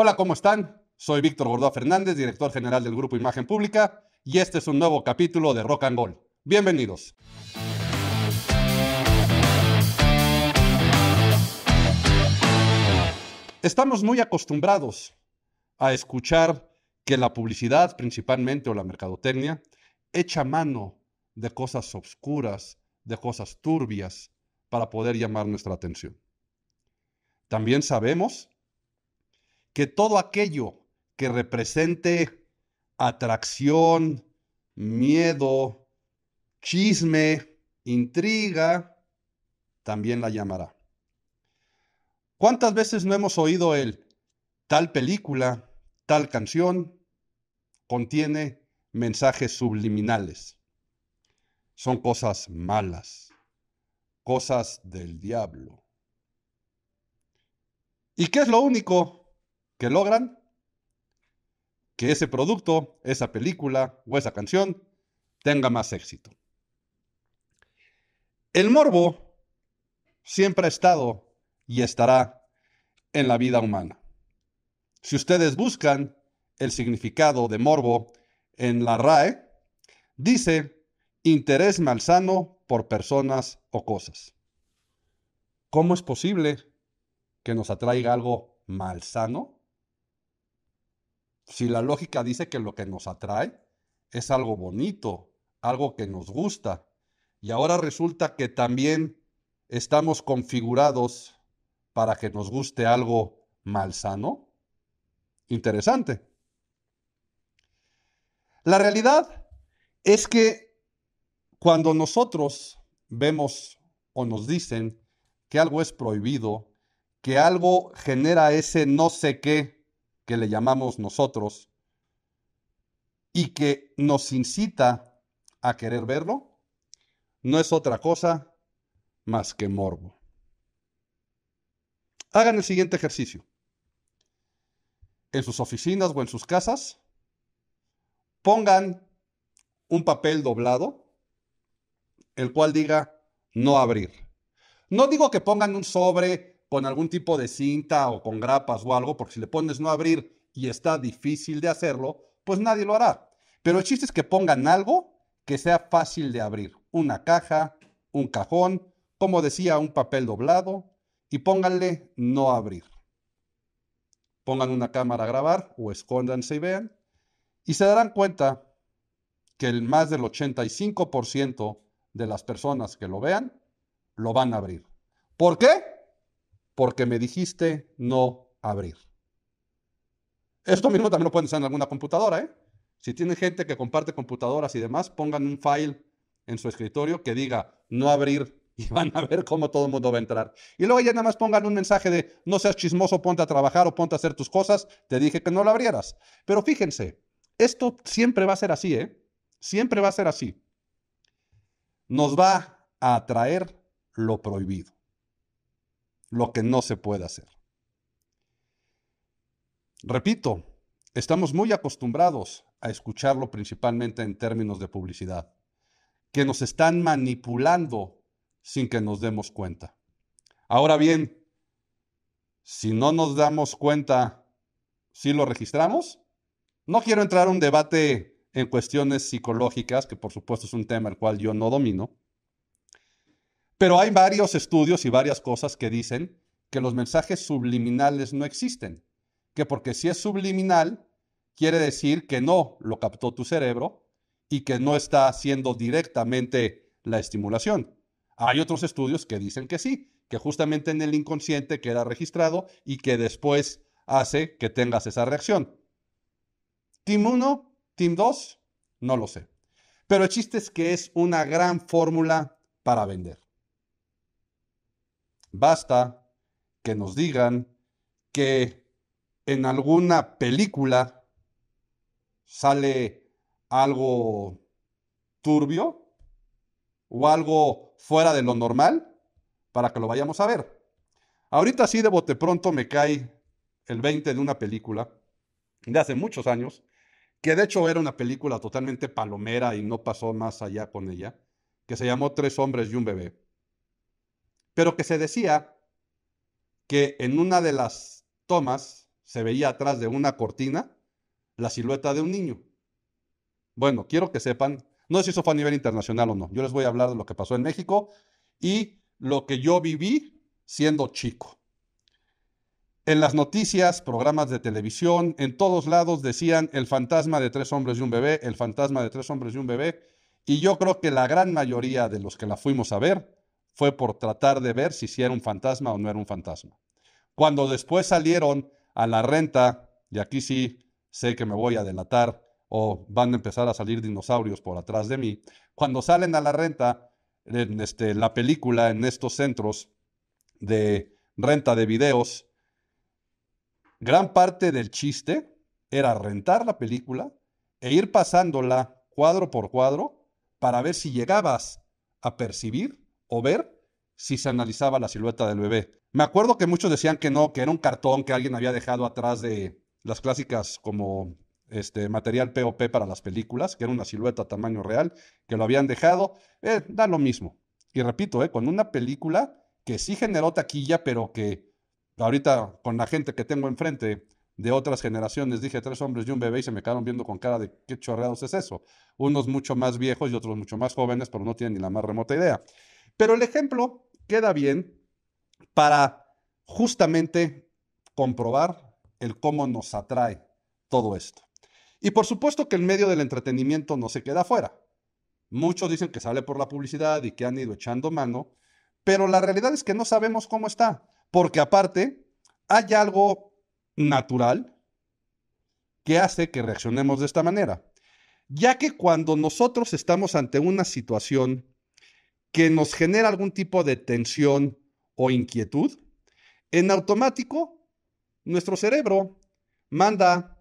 Hola, ¿cómo están? Soy Víctor Gordó Fernández, director general del Grupo Imagen Pública, y este es un nuevo capítulo de Rock and Roll. Bienvenidos. Estamos muy acostumbrados a escuchar que la publicidad principalmente o la mercadotecnia echa mano de cosas obscuras, de cosas turbias, para poder llamar nuestra atención. También sabemos que todo aquello que represente atracción, miedo, chisme, intriga, también la llamará. ¿Cuántas veces no hemos oído el tal película, tal canción contiene mensajes subliminales? Son cosas malas, cosas del diablo. ¿Y qué es lo único que logran que ese producto, esa película o esa canción tenga más éxito. El morbo siempre ha estado y estará en la vida humana. Si ustedes buscan el significado de morbo en la RAE, dice interés malsano por personas o cosas. ¿Cómo es posible que nos atraiga algo malsano? si la lógica dice que lo que nos atrae es algo bonito, algo que nos gusta, y ahora resulta que también estamos configurados para que nos guste algo malsano, interesante. La realidad es que cuando nosotros vemos o nos dicen que algo es prohibido, que algo genera ese no sé qué que le llamamos nosotros y que nos incita a querer verlo, no es otra cosa más que morbo. Hagan el siguiente ejercicio. En sus oficinas o en sus casas, pongan un papel doblado, el cual diga no abrir. No digo que pongan un sobre con algún tipo de cinta o con grapas o algo, porque si le pones no abrir y está difícil de hacerlo, pues nadie lo hará. Pero el chiste es que pongan algo que sea fácil de abrir. Una caja, un cajón, como decía, un papel doblado y pónganle no abrir. Pongan una cámara a grabar o escóndanse y vean. Y se darán cuenta que el más del 85% de las personas que lo vean lo van a abrir. ¿Por qué? porque me dijiste no abrir. Esto mismo también lo pueden hacer en alguna computadora, ¿eh? Si tienen gente que comparte computadoras y demás, pongan un file en su escritorio que diga no abrir y van a ver cómo todo el mundo va a entrar. Y luego ya nada más pongan un mensaje de no seas chismoso, ponte a trabajar o ponte a hacer tus cosas, te dije que no lo abrieras. Pero fíjense, esto siempre va a ser así, ¿eh? Siempre va a ser así. Nos va a atraer lo prohibido lo que no se puede hacer. Repito, estamos muy acostumbrados a escucharlo principalmente en términos de publicidad, que nos están manipulando sin que nos demos cuenta. Ahora bien, si no nos damos cuenta, si lo registramos, no quiero entrar a un debate en cuestiones psicológicas, que por supuesto es un tema el cual yo no domino, pero hay varios estudios y varias cosas que dicen que los mensajes subliminales no existen, que porque si es subliminal, quiere decir que no lo captó tu cerebro y que no está haciendo directamente la estimulación. Hay otros estudios que dicen que sí, que justamente en el inconsciente queda registrado y que después hace que tengas esa reacción. Team 1, Team 2, no lo sé. Pero el chiste es que es una gran fórmula para vender. Basta que nos digan que en alguna película sale algo turbio o algo fuera de lo normal para que lo vayamos a ver. Ahorita sí de bote pronto me cae el 20 de una película de hace muchos años, que de hecho era una película totalmente palomera y no pasó más allá con ella, que se llamó Tres hombres y un bebé pero que se decía que en una de las tomas se veía atrás de una cortina la silueta de un niño. Bueno, quiero que sepan, no sé si eso fue a nivel internacional o no, yo les voy a hablar de lo que pasó en México y lo que yo viví siendo chico. En las noticias, programas de televisión, en todos lados decían el fantasma de tres hombres y un bebé, el fantasma de tres hombres y un bebé, y yo creo que la gran mayoría de los que la fuimos a ver fue por tratar de ver si era un fantasma o no era un fantasma. Cuando después salieron a la renta, y aquí sí sé que me voy a delatar o van a empezar a salir dinosaurios por atrás de mí, cuando salen a la renta, este, la película en estos centros de renta de videos, gran parte del chiste era rentar la película e ir pasándola cuadro por cuadro para ver si llegabas a percibir o ver si se analizaba la silueta del bebé. Me acuerdo que muchos decían que no, que era un cartón que alguien había dejado atrás de las clásicas como este material POP para las películas, que era una silueta a tamaño real, que lo habían dejado. Eh, da lo mismo. Y repito, eh, con una película que sí generó taquilla, pero que ahorita con la gente que tengo enfrente de otras generaciones, dije tres hombres y un bebé y se me quedaron viendo con cara de qué chorreados es eso. Unos mucho más viejos y otros mucho más jóvenes, pero no tienen ni la más remota idea. Pero el ejemplo queda bien para justamente comprobar el cómo nos atrae todo esto. Y por supuesto que el medio del entretenimiento no se queda fuera. Muchos dicen que sale por la publicidad y que han ido echando mano, pero la realidad es que no sabemos cómo está, porque aparte hay algo natural que hace que reaccionemos de esta manera, ya que cuando nosotros estamos ante una situación que nos genera algún tipo de tensión o inquietud, en automático nuestro cerebro manda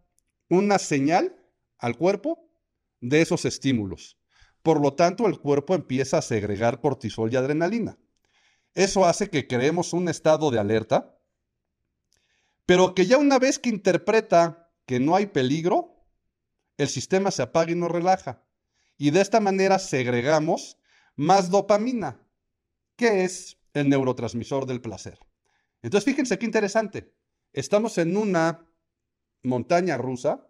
una señal al cuerpo de esos estímulos. Por lo tanto, el cuerpo empieza a segregar cortisol y adrenalina. Eso hace que creemos un estado de alerta, pero que ya una vez que interpreta que no hay peligro, el sistema se apaga y nos relaja. Y de esta manera segregamos más dopamina, que es el neurotransmisor del placer. Entonces, fíjense qué interesante. Estamos en una montaña rusa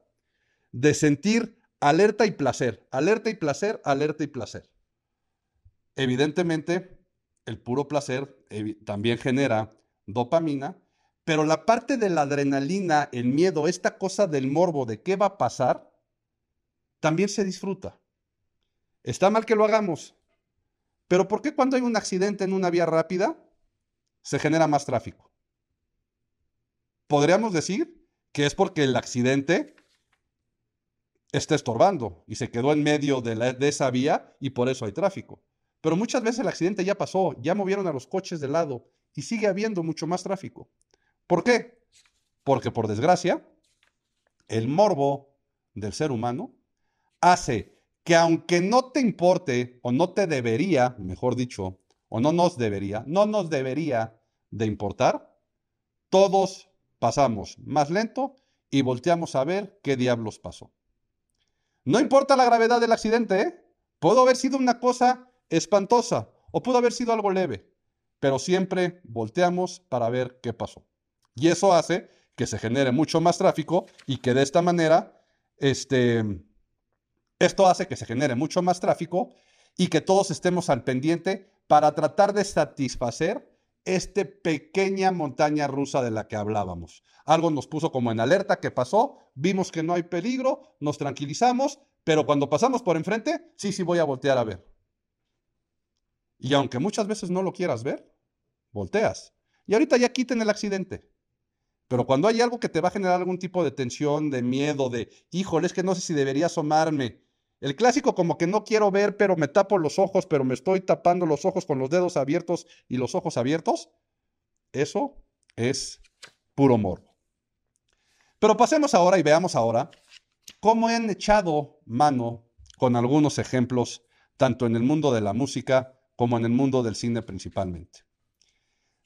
de sentir alerta y placer, alerta y placer, alerta y placer. Evidentemente, el puro placer también genera dopamina, pero la parte de la adrenalina, el miedo, esta cosa del morbo de qué va a pasar, también se disfruta. Está mal que lo hagamos, pero ¿por qué cuando hay un accidente en una vía rápida se genera más tráfico? Podríamos decir que es porque el accidente está estorbando y se quedó en medio de, esa vía y por eso hay tráfico. Pero muchas veces el accidente ya pasó, ya movieron a los coches de lado y sigue habiendo mucho más tráfico. ¿Por qué? Porque por desgracia, el morbo del ser humano hace que aunque no te importe o no te debería, mejor dicho, o no nos debería, no nos debería de importar, todos pasamos más lento y volteamos a ver qué diablos pasó. No importa la gravedad del accidente, ¿eh? pudo haber sido una cosa espantosa o pudo haber sido algo leve, pero siempre volteamos para ver qué pasó. Y eso hace que se genere mucho más tráfico y que de esta manera este, esto hace que se genere mucho más tráfico y que todos estemos al pendiente para tratar de satisfacer esta pequeña montaña rusa de la que hablábamos. Algo nos puso como en alerta, ¿qué pasó? Vimos que no hay peligro, nos tranquilizamos, pero cuando pasamos por enfrente, sí, sí voy a voltear a ver. Y aunque muchas veces no lo quieras ver, volteas. Y ahorita ya quiten el accidente. Pero cuando hay algo que te va a generar algún tipo de tensión, de miedo, de, híjole, es que no sé si debería asomarme, el clásico como que no quiero ver, pero me tapo los ojos, pero me estoy tapando los ojos con los dedos abiertos y los ojos abiertos. Eso es puro morbo. Pero pasemos ahora y veamos ahora cómo han echado mano con algunos ejemplos, tanto en el mundo de la música como en el mundo del cine principalmente.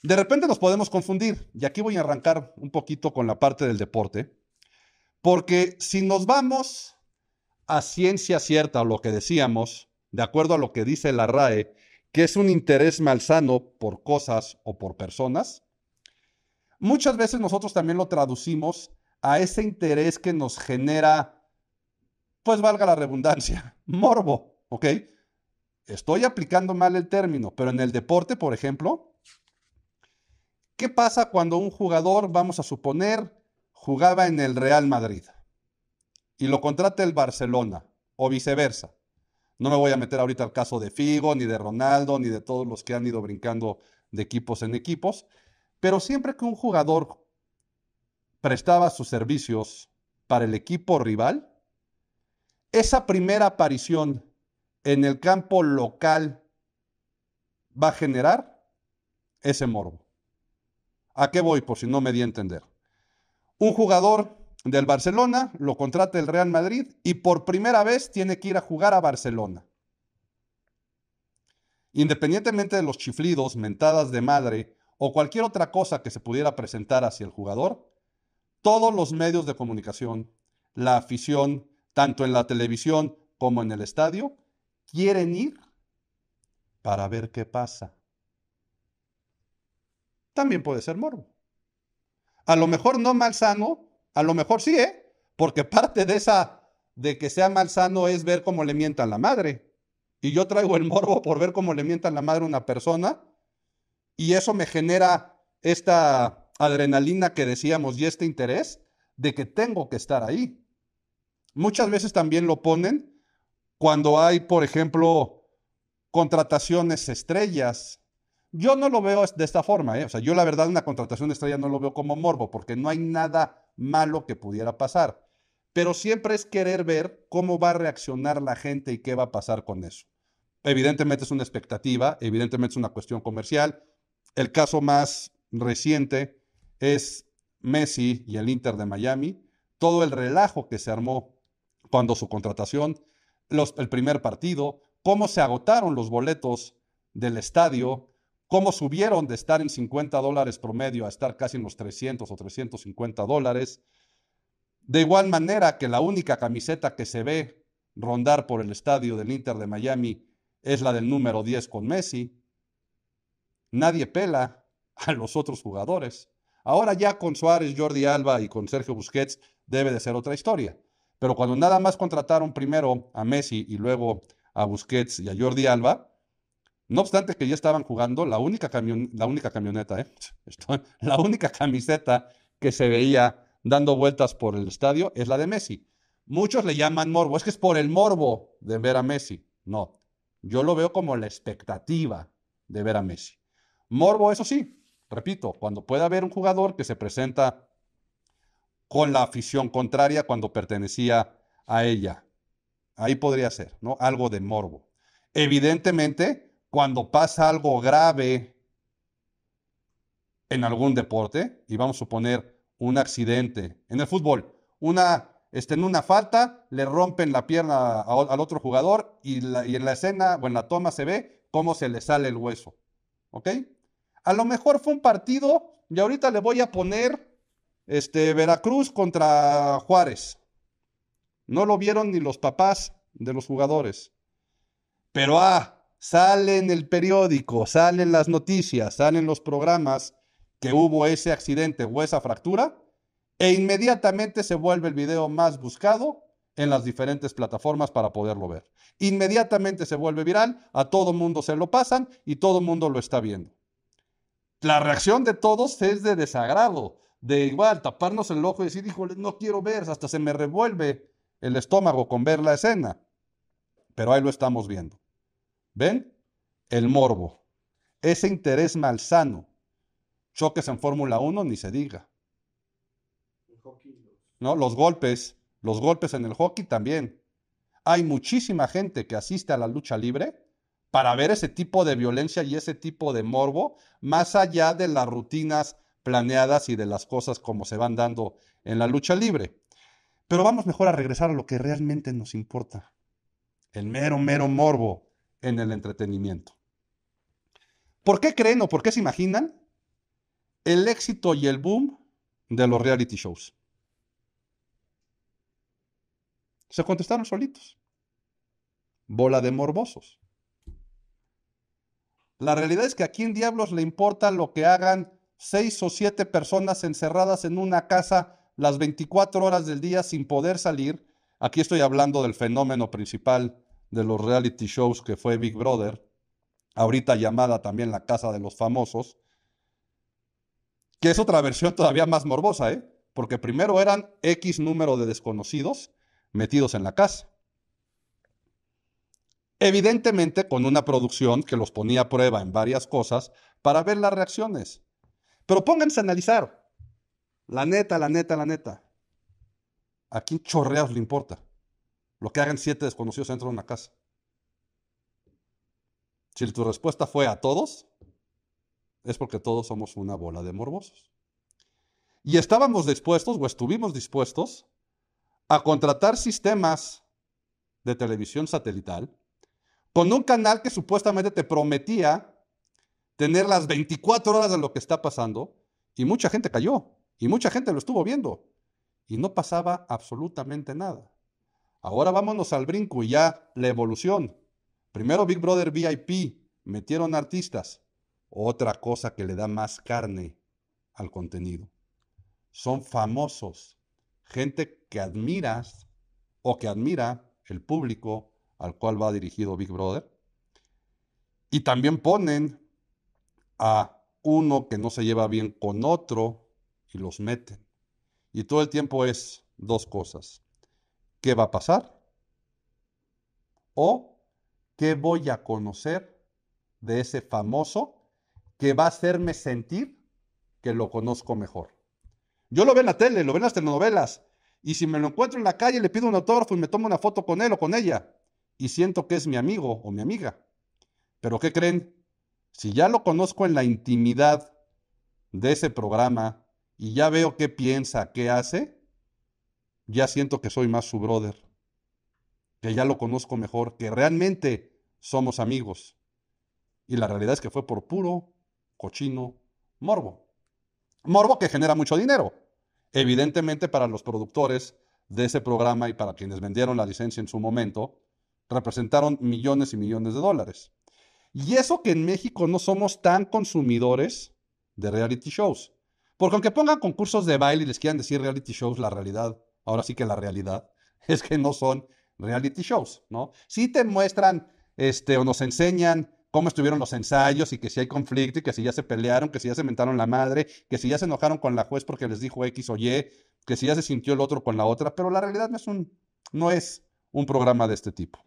De repente nos podemos confundir, y aquí voy a arrancar un poquito con la parte del deporte, porque si nos vamos a ciencia cierta lo que decíamos, de acuerdo a lo que dice la RAE, que es un interés malsano por cosas o por personas? Muchas veces nosotros también lo traducimos a ese interés que nos genera, pues valga la redundancia, morbo, ¿ok? Estoy aplicando mal el término, pero en el deporte, por ejemplo, ¿qué pasa cuando un jugador, vamos a suponer, jugaba en el Real Madrid? y lo contrata el Barcelona o viceversa. No me voy a meter ahorita al caso de Figo, ni de Ronaldo, ni de todos los que han ido brincando de equipos en equipos, pero siempre que un jugador prestaba sus servicios para el equipo rival, esa primera aparición en el campo local va a generar ese morbo. ¿A qué voy por si no me di a entender? Un jugador del Barcelona, lo contrata el Real Madrid y por primera vez tiene que ir a jugar a Barcelona. Independientemente de los chiflidos, mentadas de madre o cualquier otra cosa que se pudiera presentar hacia el jugador, todos los medios de comunicación, la afición, tanto en la televisión como en el estadio, quieren ir para ver qué pasa. También puede ser morbo. A lo mejor no mal sano, a lo mejor sí, ¿eh? Porque parte de esa, de que sea mal sano es ver cómo le mientan la madre. Y yo traigo el morbo por ver cómo le mientan la madre a una persona. Y eso me genera esta adrenalina que decíamos y este interés de que tengo que estar ahí. Muchas veces también lo ponen cuando hay, por ejemplo, contrataciones estrellas. Yo no lo veo de esta forma, ¿eh? o sea, yo la verdad una contratación estrella no lo veo como morbo, porque no hay nada malo que pudiera pasar. Pero siempre es querer ver cómo va a reaccionar la gente y qué va a pasar con eso. Evidentemente es una expectativa, evidentemente es una cuestión comercial. El caso más reciente es Messi y el Inter de Miami. Todo el relajo que se armó cuando su contratación, el primer partido, cómo se agotaron los boletos del estadio, cómo subieron de estar en 50 dólares promedio a estar casi en los 300 o 350 dólares. De igual manera que la única camiseta que se ve rondar por el estadio del Inter de Miami es la del número 10 con Messi. Nadie pela a los otros jugadores. Ahora ya con Suárez, Jordi Alba y con Sergio Busquets debe de ser otra historia. Pero cuando nada más contrataron primero a Messi y luego a Busquets y a Jordi Alba, no obstante que ya estaban jugando, la única, camioneta, eh, la única camiseta que se veía dando vueltas por el estadio es la de Messi. Muchos le llaman morbo, es que es por el morbo de ver a Messi. No, yo lo veo como la expectativa de ver a Messi. Morbo, eso sí, repito, cuando pueda haber un jugador que se presenta con la afición contraria cuando pertenecía a ella. Ahí podría ser, ¿no? Algo de morbo. Evidentemente, cuando pasa algo grave en algún deporte, y vamos a suponer un accidente en el fútbol, una, este, en una falta le rompen la pierna al otro jugador y, en la escena o en la toma se ve cómo se le sale el hueso. ¿Ok? A lo mejor fue un partido y ahorita le voy a poner este, Veracruz contra Juárez. No lo vieron ni los papás de los jugadores. Pero ah, sale en el periódico, salen las noticias, salen los programas que hubo ese accidente o esa fractura, e inmediatamente se vuelve el video más buscado en las diferentes plataformas para poderlo ver. Inmediatamente se vuelve viral, a todo mundo se lo pasan y todo mundo lo está viendo. La reacción de todos es de desagrado, de igual taparnos el ojo y decir, híjole, no quiero ver, hasta se me revuelve el estómago con ver la escena. Pero ahí lo estamos viendo. ¿Ven? El morbo. Ese interés malsano. Choques en Fórmula 1, ni se diga. ¿No? Los golpes, los golpes en el hockey también. Hay muchísima gente que asiste a la lucha libre para ver ese tipo de violencia y ese tipo de morbo, más allá de las rutinas planeadas y de las cosas como se van dando en la lucha libre. Pero vamos mejor a regresar a lo que realmente nos importa. El mero, mero morbo, en el entretenimiento. ¿Por qué creen o por qué se imaginan el éxito y el boom de los reality shows? Se contestaron solitos. Bola de morbosos. La realidad es que a quién diablos le importa lo que hagan seis o siete personas encerradas en una casa las 24 horas del día sin poder salir. Aquí estoy hablando del fenómeno principal de los reality shows que fue Big Brother, ahorita llamada también la Casa de los Famosos, que es otra versión todavía más morbosa, ¿eh? porque primero eran X número de desconocidos metidos en la casa. Evidentemente con una producción que los ponía a prueba en varias cosas para ver las reacciones. Pero pónganse a analizar. La neta, la neta, la neta. ¿A quién chorreas le importa? Lo que hagan siete desconocidos dentro de una casa. Si tu respuesta fue a todos, es porque todos somos una bola de morbosos. Y estábamos dispuestos, o estuvimos dispuestos, a contratar sistemas de televisión satelital con un canal que supuestamente te prometía tener las 24 horas de lo que está pasando, y mucha gente cayó, y mucha gente lo estuvo viendo, y no pasaba absolutamente nada. Ahora vámonos al brinco y ya la evolución. Primero Big Brother VIP, metieron artistas. Otra cosa que le da más carne al contenido. Son famosos, gente que admiras o que admira el público al cual va dirigido Big Brother. Y también ponen a uno que no se lleva bien con otro y los meten. Y todo el tiempo es dos cosas ¿qué va a pasar? ¿O qué voy a conocer de ese famoso que va a hacerme sentir que lo conozco mejor? Yo lo veo en la tele, lo veo en las telenovelas, y si me lo encuentro en la calle, le pido un autógrafo y me tomo una foto con él o con ella, y siento que es mi amigo o mi amiga. Pero ¿qué creen? Si ya lo conozco en la intimidad de ese programa y ya veo qué piensa, qué hace, ya siento que soy más su brother, que ya lo conozco mejor, que realmente somos amigos. Y la realidad es que fue por puro, cochino, morbo. Morbo que genera mucho dinero. Evidentemente para los productores de ese programa y para quienes vendieron la licencia en su momento, representaron millones y millones de dólares. Y eso que en México no somos tan consumidores de reality shows. Porque aunque pongan concursos de baile y les quieran decir reality shows, la realidad ahora sí que la realidad es que no son reality shows, ¿no? Sí te muestran este, o nos enseñan cómo estuvieron los ensayos y que si hay conflicto y que si ya se pelearon, que si ya se mentaron la madre, que si ya se enojaron con la juez porque les dijo X o Y, que si ya se sintió el otro con la otra, pero la realidad no es un, no es un programa de este tipo.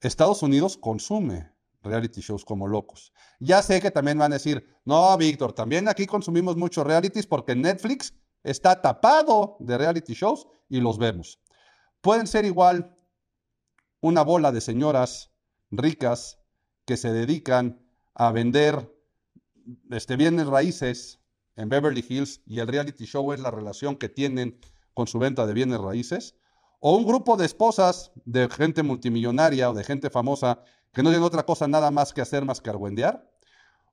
Estados Unidos consume reality shows como locos. Ya sé que también van a decir, no, Víctor, también aquí consumimos muchos realities porque Netflix está tapado de reality shows y los vemos. Pueden ser igual una bola de señoras ricas que se dedican a vender este, bienes raíces en Beverly Hills y el reality show es la relación que tienen con su venta de bienes raíces, o un grupo de esposas de gente multimillonaria o de gente famosa que no tienen otra cosa nada más que hacer más que argüendear,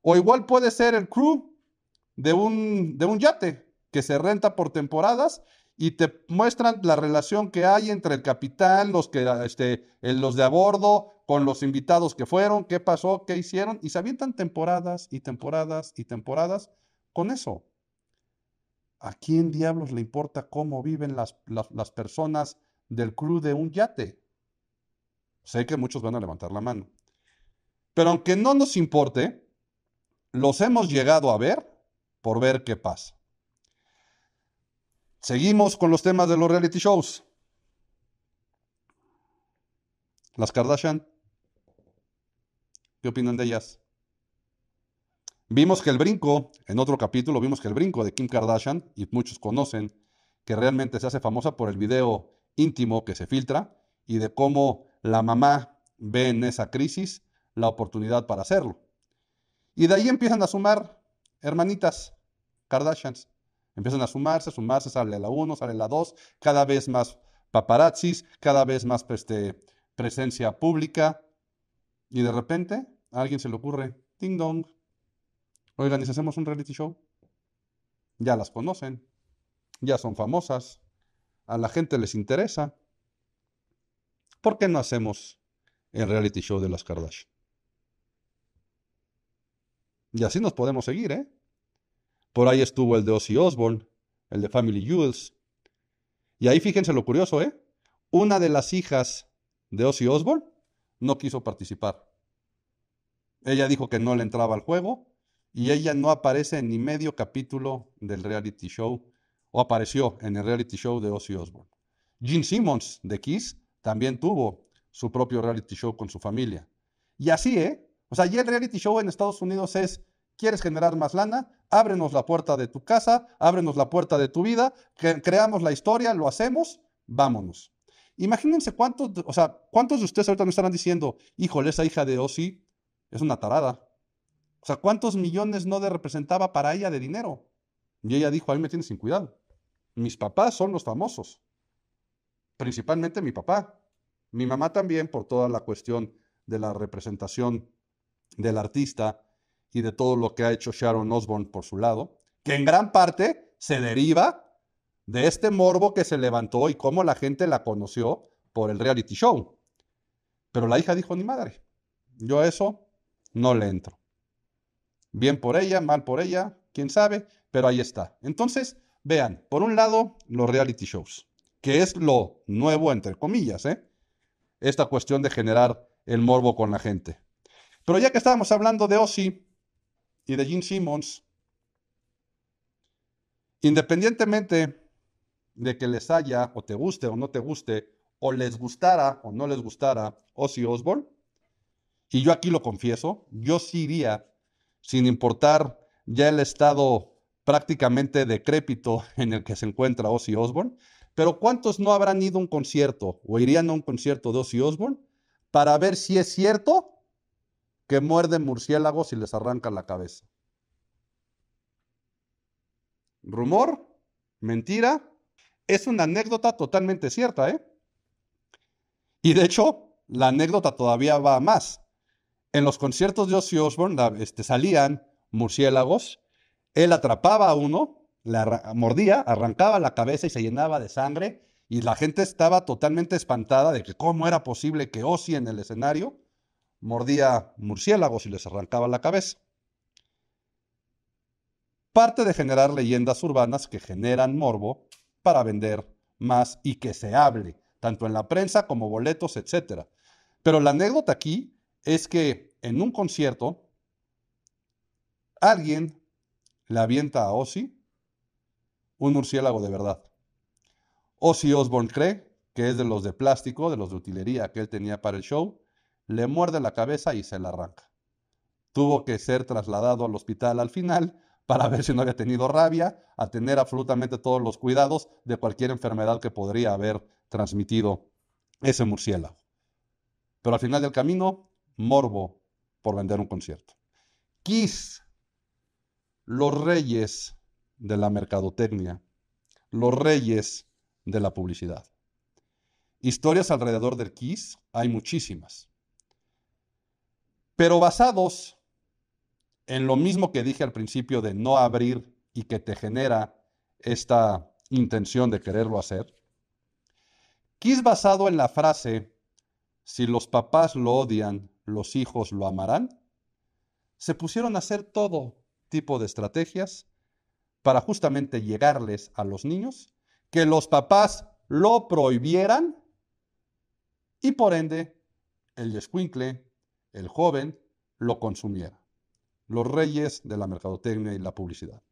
o igual puede ser el crew de un, de un yate, que se renta por temporadas y te muestran la relación que hay entre el capitán, los, que, este, los de a bordo, con los invitados que fueron, qué pasó, qué hicieron, y se avientan temporadas y temporadas y temporadas con eso. ¿A quién diablos le importa cómo viven las, personas del club de un yate? Sé que muchos van a levantar la mano. Pero aunque no nos importe, los hemos llegado a ver por ver qué pasa. Seguimos con los temas de los reality shows. Las Kardashian. ¿Qué opinan de ellas? Vimos que el brinco, en otro capítulo, vimos que el brinco de Kim Kardashian, y muchos conocen, que realmente se hace famosa por el video íntimo que se filtra y de cómo la mamá ve en esa crisis la oportunidad para hacerlo. Y de ahí empiezan a sumar hermanitas Kardashians. Empiezan a sumarse, sumarse, sale la 1, sale la 2, cada vez más paparazzis, cada vez más este, presencia pública. Y de repente a alguien se le ocurre, ding dong, oigan, ¿y hacemos un reality show? Ya las conocen, ya son famosas, a la gente les interesa. ¿Por qué no hacemos el reality show de las Kardashian? Y así nos podemos seguir, ¿eh? Por ahí estuvo el de Ozzy Osbourne, el de Family Jewels. Y ahí fíjense lo curioso, ¿eh? Una de las hijas de Ozzy Osbourne no quiso participar. Ella dijo que no le entraba al juego y ella no aparece en ni medio capítulo del reality show o apareció en el reality show de Ozzy Osbourne. Gene Simmons de Kiss también tuvo su propio reality show con su familia. Y así, ¿eh? O sea, ya el reality show en Estados Unidos es, ¿quieres generar más lana? ábrenos la puerta de tu casa, ábrenos la puerta de tu vida, creamos la historia, lo hacemos, vámonos. Imagínense cuántos, o sea, cuántos de ustedes ahorita me estarán diciendo, híjole, esa hija de Ozzy es una tarada. O sea, ¿cuántos millones no le representaba para ella de dinero? Y ella dijo, a mí me tienes sin cuidado. Mis papás son los famosos. Principalmente mi papá. Mi mamá también por toda la cuestión de la representación del artista y de todo lo que ha hecho Sharon Osbourne por su lado, que en gran parte se deriva de este morbo que se levantó y cómo la gente la conoció por el reality show. Pero la hija dijo, ni madre, yo a eso no le entro. Bien por ella, mal por ella, quién sabe, pero ahí está. Entonces, vean, por un lado, los reality shows, que es lo nuevo, entre comillas, ¿eh? esta cuestión de generar el morbo con la gente. Pero ya que estábamos hablando de Ozzy, y de Gene Simmons, independientemente de que les haya o te guste o no te guste, o les gustara o no les gustara Ozzy Osbourne, y yo aquí lo confieso, yo sí iría, sin importar ya el estado prácticamente decrépito en el que se encuentra Ozzy Osbourne, pero ¿cuántos no habrán ido a un concierto o irían a un concierto de Ozzy Osbourne para ver si es cierto que muerde murciélagos y les arranca la cabeza. ¿Rumor? ¿Mentira? Es una anécdota totalmente cierta, ¿eh? Y de hecho, la anécdota todavía va más. En los conciertos de Ozzy Osbourne este, salían murciélagos, él atrapaba a uno, la mordía, arrancaba la cabeza y se llenaba de sangre, y la gente estaba totalmente espantada de que cómo era posible que Ozzy en el escenario mordía murciélagos y les arrancaba la cabeza. Parte de generar leyendas urbanas que generan morbo para vender más y que se hable, tanto en la prensa como boletos, etc. Pero la anécdota aquí es que en un concierto alguien le avienta a Ozzy un murciélago de verdad. Ozzy Osbourne cree que es de los de plástico, de los de utilería que él tenía para el show, le muerde la cabeza y se la arranca. Tuvo que ser trasladado al hospital al final para ver si no había tenido rabia, a tener absolutamente todos los cuidados de cualquier enfermedad que podría haber transmitido ese murciélago. Pero al final del camino, morbo por vender un concierto. Kiss, los reyes de la mercadotecnia, los reyes de la publicidad. Historias alrededor del Kiss hay muchísimas pero basados en lo mismo que dije al principio de no abrir y que te genera esta intención de quererlo hacer. quis basado en la frase, si los papás lo odian, los hijos lo amarán, se pusieron a hacer todo tipo de estrategias para justamente llegarles a los niños, que los papás lo prohibieran y por ende el descuincle el joven lo consumiera. Los reyes de la mercadotecnia y la publicidad.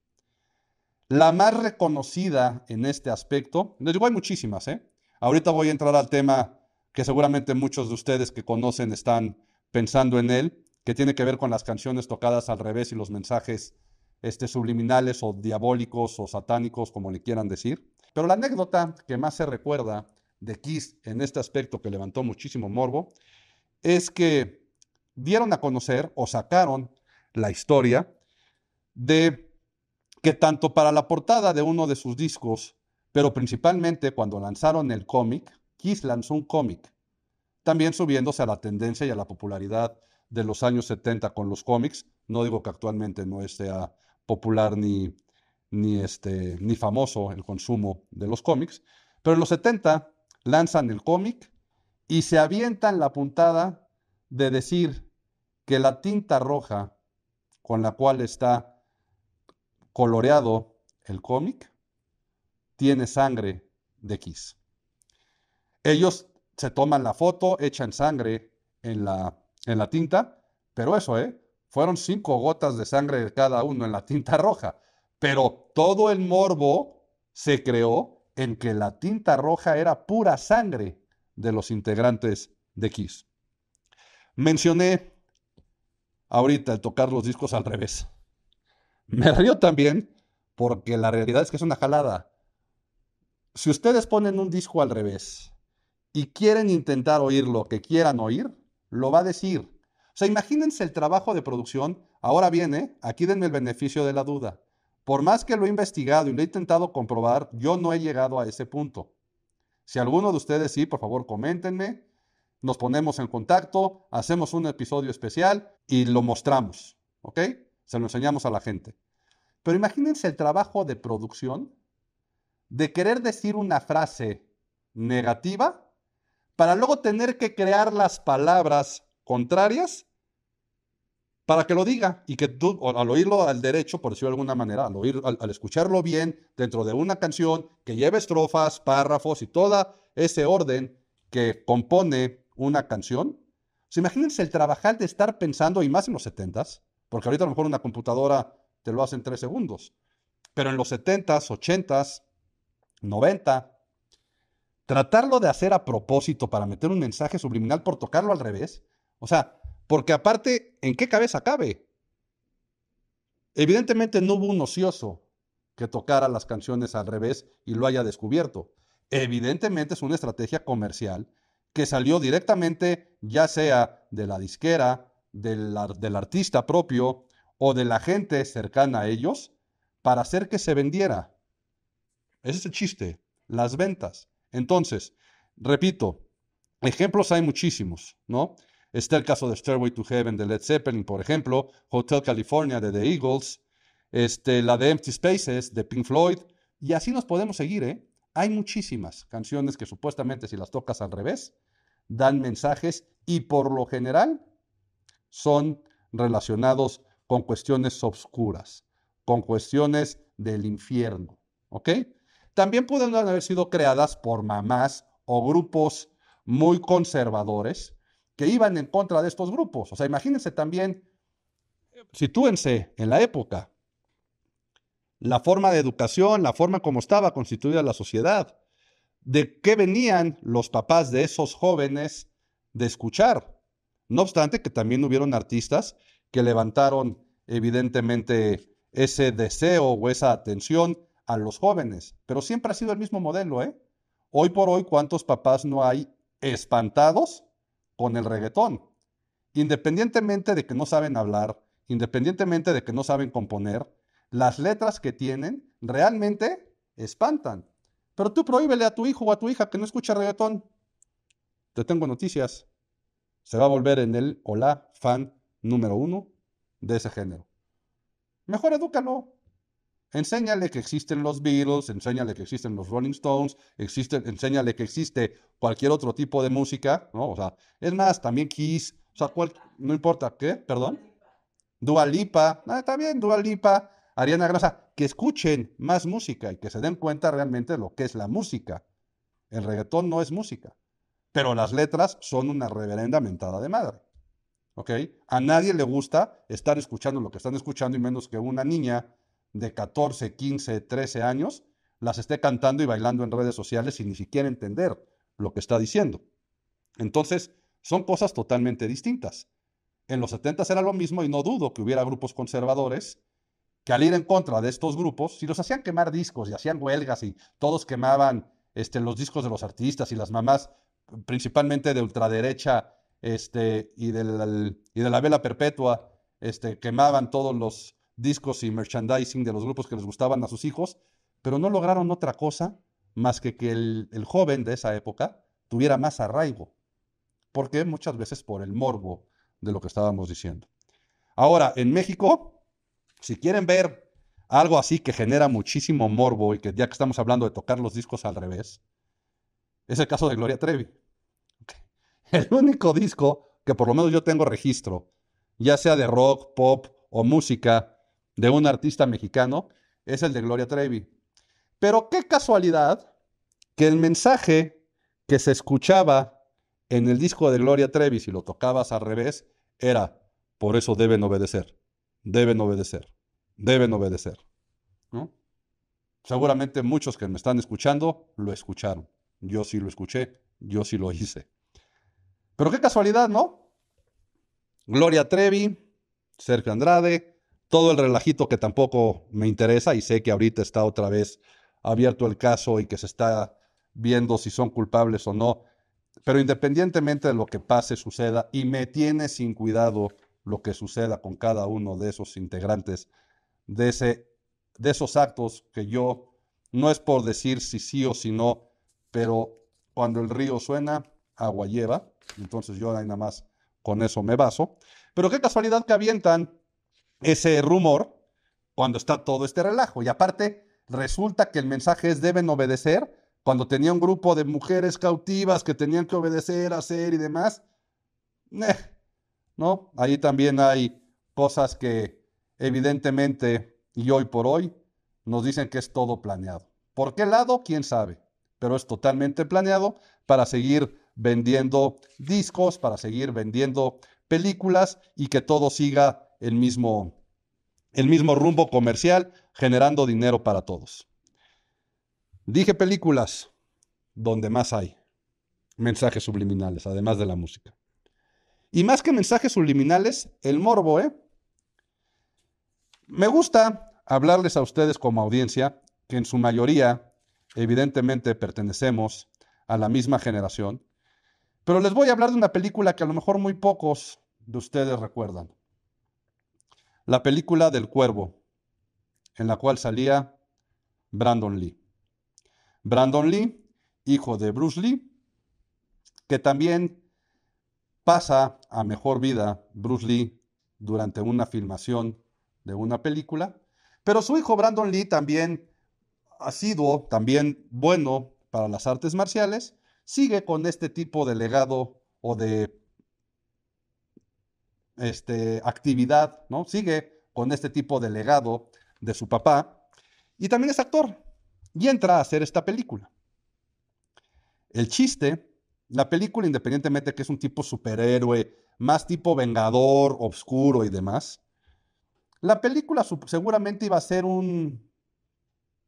La más reconocida en este aspecto, les digo, hay muchísimas, ¿eh? Ahorita voy a entrar al tema que seguramente muchos de ustedes que conocen están pensando en él, que tiene que ver con las canciones tocadas al revés y los mensajes este, subliminales o diabólicos o satánicos, como le quieran decir. Pero la anécdota que más se recuerda de Kiss en este aspecto que levantó muchísimo morbo es que dieron a conocer o sacaron la historia de que tanto para la portada de uno de sus discos, pero principalmente cuando lanzaron el cómic, Kiss lanzó un cómic, también subiéndose a la tendencia y a la popularidad de los años 70 con los cómics. No digo que actualmente no sea popular ni, ni, este, ni famoso el consumo de los cómics, pero en los 70 lanzan el cómic y se avientan la puntada de decir que la tinta roja con la cual está coloreado el cómic tiene sangre de Kiss. Ellos se toman la foto, echan sangre en la, en la tinta, pero eso, ¿eh? Fueron cinco gotas de sangre de cada uno en la tinta roja. Pero todo el morbo se creó en que la tinta roja era pura sangre de los integrantes de Kiss. Mencioné ahorita el tocar los discos al revés. Me río también porque la realidad es que es una jalada. Si ustedes ponen un disco al revés y quieren intentar oír lo que quieran oír, lo va a decir. O sea, imagínense el trabajo de producción. Ahora viene, aquí denme el beneficio de la duda. Por más que lo he investigado y lo he intentado comprobar, yo no he llegado a ese punto. Si alguno de ustedes sí, por favor, coméntenme nos ponemos en contacto, hacemos un episodio especial y lo mostramos, ¿ok? Se lo enseñamos a la gente. Pero imagínense el trabajo de producción de querer decir una frase negativa para luego tener que crear las palabras contrarias para que lo diga y que tú, al oírlo al derecho, por decirlo de alguna manera, al, oír, al, escucharlo bien dentro de una canción que lleve estrofas, párrafos y todo ese orden que compone una canción. O sea, imagínense el trabajar de estar pensando, y más en los 70s, porque ahorita a lo mejor una computadora te lo hace en tres segundos, pero en los 70s, 80s, 90, tratarlo de hacer a propósito para meter un mensaje subliminal por tocarlo al revés, o sea, porque aparte, ¿en qué cabeza cabe? Evidentemente no hubo un ocioso que tocara las canciones al revés y lo haya descubierto. Evidentemente es una estrategia comercial que salió directamente ya sea de la disquera, del, artista propio o de la gente cercana a ellos para hacer que se vendiera. Ese es el chiste, las ventas. Entonces, repito, ejemplos hay muchísimos, ¿no? Está el caso de Stairway to Heaven de Led Zeppelin, por ejemplo, Hotel California de The Eagles, este, la de Empty Spaces de Pink Floyd, y así nos podemos seguir, ¿eh? Hay muchísimas canciones que supuestamente si las tocas al revés, dan mensajes y por lo general son relacionados con cuestiones obscuras, con cuestiones del infierno. También pueden haber sido creadas por mamás o grupos muy conservadores que iban en contra de estos grupos. O sea, imagínense también, sitúense en la época, la forma de educación, la forma como estaba constituida la sociedad, de qué venían los papás de esos jóvenes de escuchar. No obstante que también hubieron artistas que levantaron evidentemente ese deseo o esa atención a los jóvenes, pero siempre ha sido el mismo modelo, ¿eh? Hoy por hoy, ¿cuántos papás no hay espantados con el reggaetón? Independientemente de que no saben hablar, independientemente de que no saben componer, las letras que tienen realmente espantan. Pero tú prohíbele a tu hijo o a tu hija que no escuche reggaetón. Te tengo noticias. Se va a volver en el hola fan número uno de ese género. Mejor edúcalo. Enséñale que existen los Beatles, enséñale que existen los Rolling Stones, existe, enséñale que existe cualquier otro tipo de música, ¿no? O sea, es más, también Kiss, o sea, cual, no importa, ¿qué? Perdón. Dualipa, ah, está bien, Dualipa, Ariana Grande, que escuchen más música y que se den cuenta realmente de lo que es la música. El reggaetón no es música, pero las letras son una reverenda mentada de madre. ¿Ok? A nadie le gusta estar escuchando lo que están escuchando y menos que una niña de 14, 15, 13 años las esté cantando y bailando en redes sociales sin ni siquiera entender lo que está diciendo. Entonces, son cosas totalmente distintas. En los 70 era lo mismo y no dudo que hubiera grupos conservadores que al ir en contra de estos grupos, si los hacían quemar discos y hacían huelgas y todos quemaban este, los discos de los artistas y las mamás, principalmente de ultraderecha este, y, del, y de la vela perpetua, este, quemaban todos los discos y merchandising de los grupos que les gustaban a sus hijos, pero no lograron otra cosa más que que el, el joven de esa época tuviera más arraigo, porque muchas veces por el morbo de lo que estábamos diciendo. Ahora, en México, si quieren ver algo así que genera muchísimo morbo y que ya que estamos hablando de tocar los discos al revés, es el caso de Gloria Trevi. El único disco que por lo menos yo tengo registro, ya sea de rock, pop o música de un artista mexicano, es el de Gloria Trevi. Pero qué casualidad que el mensaje que se escuchaba en el disco de Gloria Trevi, si lo tocabas al revés, era, por eso deben obedecer deben obedecer, deben obedecer. ¿no? Seguramente muchos que me están escuchando lo escucharon. Yo sí lo escuché, yo sí lo hice. Pero qué casualidad, ¿no? Gloria Trevi, Sergio Andrade, todo el relajito que tampoco me interesa y sé que ahorita está otra vez abierto el caso y que se está viendo si son culpables o no. Pero independientemente de lo que pase, suceda, y me tiene sin cuidado lo que suceda con cada uno de esos integrantes, de, ese, de esos actos que yo, no es por decir si sí o si no, pero cuando el río suena, agua lleva, entonces yo ahí nada más con eso me baso. Pero qué casualidad que avientan ese rumor cuando está todo este relajo. Y aparte, resulta que el mensaje es deben obedecer cuando tenía un grupo de mujeres cautivas que tenían que obedecer, hacer y demás. Eh, ¿no? Ahí también hay cosas que evidentemente y hoy por hoy nos dicen que es todo planeado. ¿Por qué lado? ¿Quién sabe? Pero es totalmente planeado para seguir vendiendo discos, para seguir vendiendo películas y que todo siga el mismo, el mismo rumbo comercial, generando dinero para todos. Dije películas donde más hay mensajes subliminales, además de la música. Y más que mensajes subliminales, el morbo, ¿eh? Me gusta hablarles a ustedes como audiencia, que en su mayoría, evidentemente, pertenecemos a la misma generación, pero les voy a hablar de una película que a lo mejor muy pocos de ustedes recuerdan. La película del cuervo, en la cual salía Brandon Lee. Brandon Lee, hijo de Bruce Lee, que también pasa a mejor vida Bruce Lee durante una filmación de una película, pero su hijo Brandon Lee también asiduo, también bueno para las artes marciales, sigue con este tipo de legado o de este, actividad, ¿no? Sigue con este tipo de legado de su papá y también es actor y entra a hacer esta película. El chiste la película, independientemente de que es un tipo superhéroe, más tipo vengador, obscuro y demás, la película seguramente iba a ser un...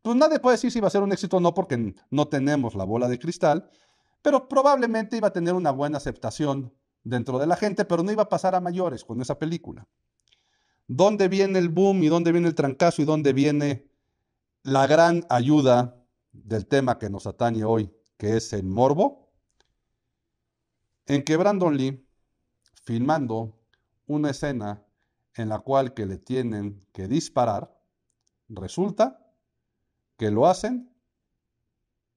Pues nadie puede decir si iba a ser un éxito o no porque no tenemos la bola de cristal, pero probablemente iba a tener una buena aceptación dentro de la gente, pero no iba a pasar a mayores con esa película. ¿Dónde viene el boom y dónde viene el trancazo y dónde viene la gran ayuda del tema que nos atañe hoy, que es el morbo? en que Brandon Lee, filmando una escena en la cual que le tienen que disparar, resulta que lo hacen,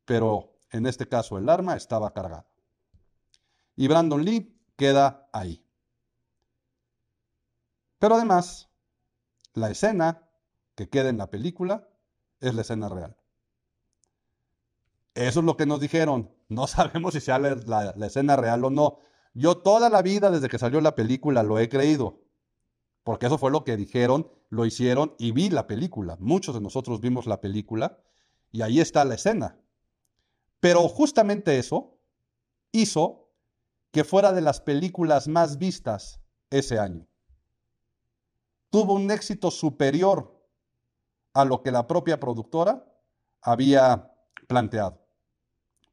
pero en este caso el arma estaba cargada. Y Brandon Lee queda ahí. Pero además, la escena que queda en la película es la escena real. Eso es lo que nos dijeron no sabemos si sea la, escena real o no. Yo toda la vida, desde que salió la película, lo he creído. Porque eso fue lo que dijeron, lo hicieron y vi la película. Muchos de nosotros vimos la película y ahí está la escena. Pero justamente eso hizo que fuera de las películas más vistas ese año. Tuvo un éxito superior a lo que la propia productora había planteado.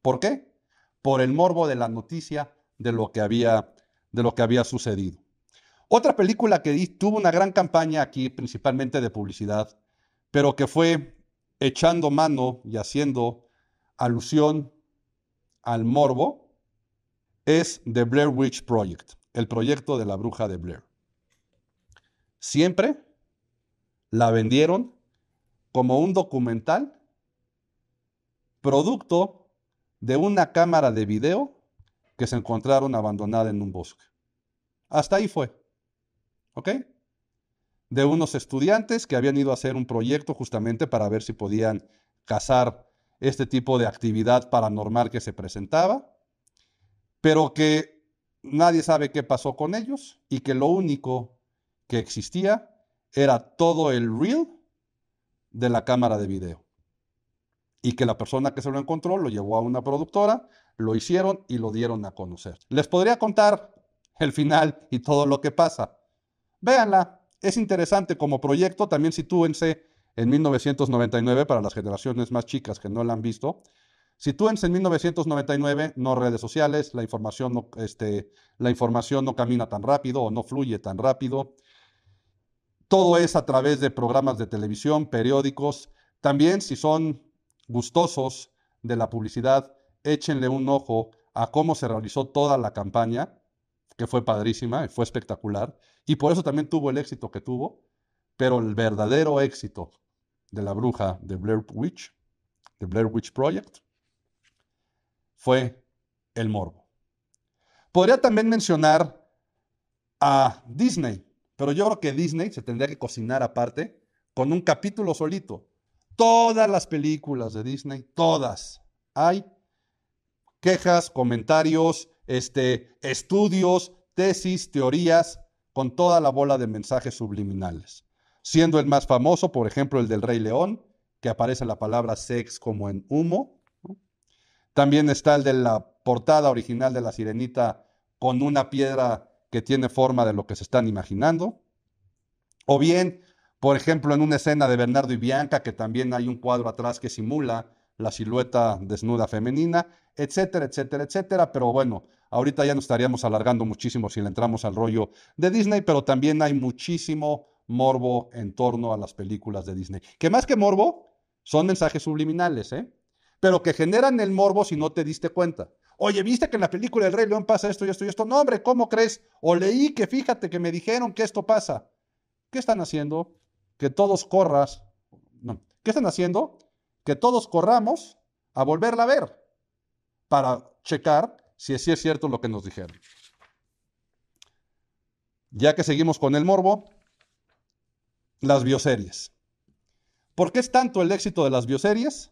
¿Por qué? Por el morbo de la noticia de lo que había, de lo que había sucedido. Otra película que tuvo una gran campaña aquí, principalmente de publicidad, pero que fue echando mano y haciendo alusión al morbo, es The Blair Witch Project, el proyecto de la bruja de Blair. Siempre la vendieron como un documental producto de una cámara de video que se encontraron abandonada en un bosque. Hasta ahí fue. ¿Ok? De unos estudiantes que habían ido a hacer un proyecto justamente para ver si podían cazar este tipo de actividad paranormal que se presentaba, pero que nadie sabe qué pasó con ellos y que lo único que existía era todo el reel de la cámara de video y que la persona que se lo encontró lo llevó a una productora, lo hicieron y lo dieron a conocer. Les podría contar el final y todo lo que pasa. Véanla, es interesante como proyecto, también sitúense en 1999 para las generaciones más chicas que no la han visto. Sitúense en 1999, no redes sociales, la información no, este, la información no camina tan rápido o no fluye tan rápido. Todo es a través de programas de televisión, periódicos. También si son gustosos de la publicidad, échenle un ojo a cómo se realizó toda la campaña, que fue padrísima y fue espectacular, y por eso también tuvo el éxito que tuvo, pero el verdadero éxito de la bruja de Blair Witch, de Blair Witch Project, fue el morbo. Podría también mencionar a Disney, pero yo creo que Disney se tendría que cocinar aparte con un capítulo solito, Todas las películas de Disney, todas. Hay quejas, comentarios, este, estudios, tesis, teorías, con toda la bola de mensajes subliminales. Siendo el más famoso, por ejemplo, el del Rey León, que aparece la palabra sex como en humo. También está el de la portada original de la sirenita con una piedra que tiene forma de lo que se están imaginando. O bien por ejemplo, en una escena de Bernardo y Bianca, que también hay un cuadro atrás que simula la silueta desnuda femenina, etcétera, etcétera, etcétera. Pero bueno, ahorita ya nos estaríamos alargando muchísimo si le entramos al rollo de Disney, pero también hay muchísimo morbo en torno a las películas de Disney. Que más que morbo, son mensajes subliminales, ¿eh? Pero que generan el morbo si no te diste cuenta. Oye, ¿viste que en la película El Rey León pasa esto y esto y esto? No, hombre, ¿cómo crees? O leí que fíjate que me dijeron que esto pasa. ¿Qué están haciendo? que todos corras. No. ¿Qué están haciendo? Que todos corramos a volverla a ver para checar si es cierto lo que nos dijeron. Ya que seguimos con el morbo, las bioseries. ¿Por qué es tanto el éxito de las bioseries?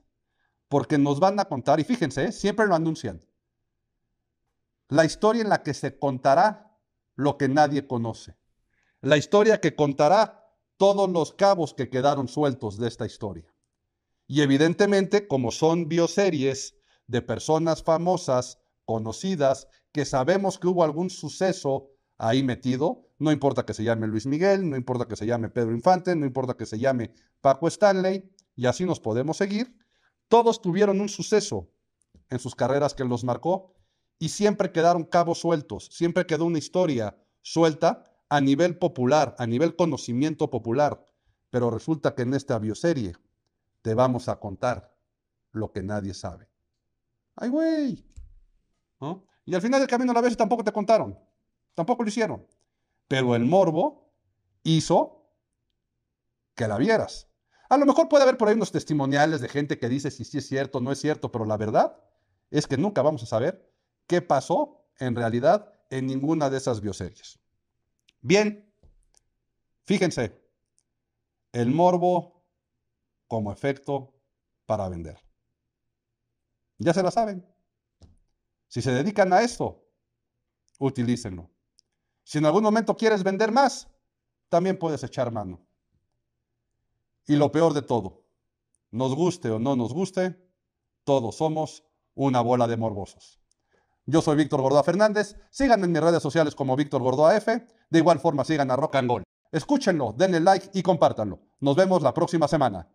Porque nos van a contar, y fíjense, ¿eh? siempre lo anuncian, la historia en la que se contará lo que nadie conoce. La historia que contará todos los cabos que quedaron sueltos de esta historia. Y evidentemente, como son bioseries de personas famosas, conocidas, que sabemos que hubo algún suceso ahí metido, no importa que se llame Luis Miguel, no importa que se llame Pedro Infante, no importa que se llame Paco Stanley, y así nos podemos seguir, todos tuvieron un suceso en sus carreras que los marcó y siempre quedaron cabos sueltos, siempre quedó una historia suelta a nivel popular, a nivel conocimiento popular, pero resulta que en esta bioserie te vamos a contar lo que nadie sabe. ¡Ay, güey! Y al final del camino a la vez tampoco te contaron, tampoco lo hicieron. Pero el morbo hizo que la vieras. A lo mejor puede haber por ahí unos testimoniales de gente que dice si sí es cierto o no es cierto, pero la verdad es que nunca vamos a saber qué pasó en realidad en ninguna de esas bioseries. Bien, fíjense, el morbo como efecto para vender. Ya se la saben. Si se dedican a esto, utilícenlo. Si en algún momento quieres vender más, también puedes echar mano. Y lo peor de todo, nos guste o no nos guste, todos somos una bola de morbosos. Yo soy Víctor Gordoa Fernández. Síganme en mis redes sociales como Víctor Gordoa F. De igual forma, sigan a Rock and Ball. Escúchenlo, denle like y compártanlo. Nos vemos la próxima semana.